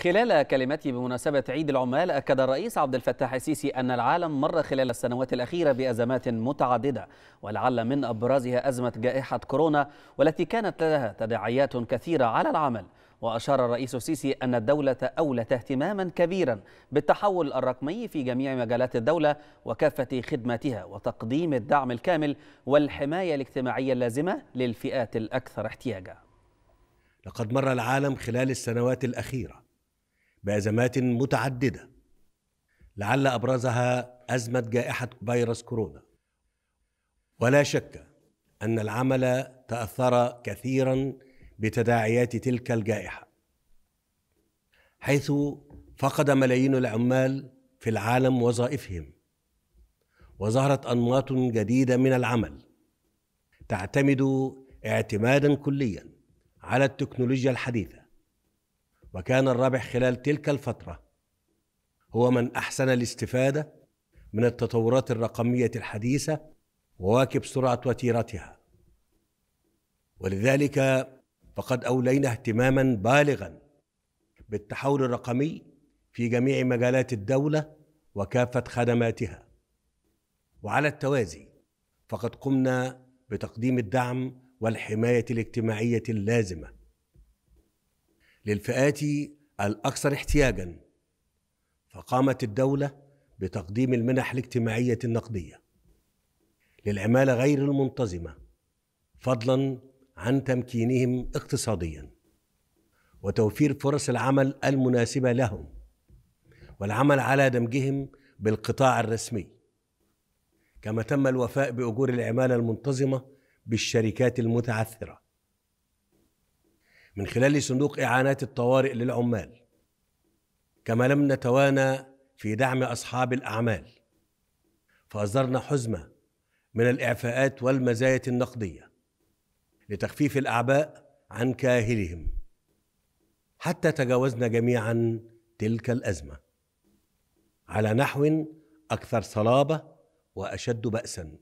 خلال كلمته بمناسبة عيد العمال أكد الرئيس عبد الفتاح السيسي أن العالم مر خلال السنوات الأخيرة بأزمات متعددة ولعل من أبرزها أزمة جائحة كورونا والتي كانت لها تداعيات كثيرة على العمل وأشار الرئيس السيسي أن الدولة أولت اهتماما كبيرا بالتحول الرقمي في جميع مجالات الدولة وكافة خدماتها وتقديم الدعم الكامل والحماية الاجتماعية اللازمة للفئات الأكثر احتياجا لقد مر العالم خلال السنوات الأخيرة بأزمات متعددة لعل أبرزها أزمة جائحة فيروس كورونا ولا شك أن العمل تأثر كثيرا بتداعيات تلك الجائحة حيث فقد ملايين العمال في العالم وظائفهم وظهرت أنماط جديدة من العمل تعتمد اعتمادا كليا على التكنولوجيا الحديثه وكان الرابح خلال تلك الفترة هو من أحسن الاستفادة من التطورات الرقمية الحديثة وواكب سرعة وتيرتها ولذلك فقد أولينا اهتماما بالغا بالتحول الرقمي في جميع مجالات الدولة وكافة خدماتها وعلى التوازي فقد قمنا بتقديم الدعم والحماية الاجتماعية اللازمة للفئات الأكثر احتياجا فقامت الدولة بتقديم المنح الاجتماعية النقدية للعمالة غير المنتظمة فضلا عن تمكينهم اقتصاديا وتوفير فرص العمل المناسبة لهم والعمل على دمجهم بالقطاع الرسمي كما تم الوفاء بأجور العمالة المنتظمة بالشركات المتعثرة من خلال صندوق إعانات الطوارئ للعمال كما لم نتوانى في دعم أصحاب الأعمال فأصدرنا حزمة من الإعفاءات والمزايا النقدية لتخفيف الأعباء عن كاهلهم حتى تجاوزنا جميعا تلك الأزمة على نحو أكثر صلابة وأشد بأسا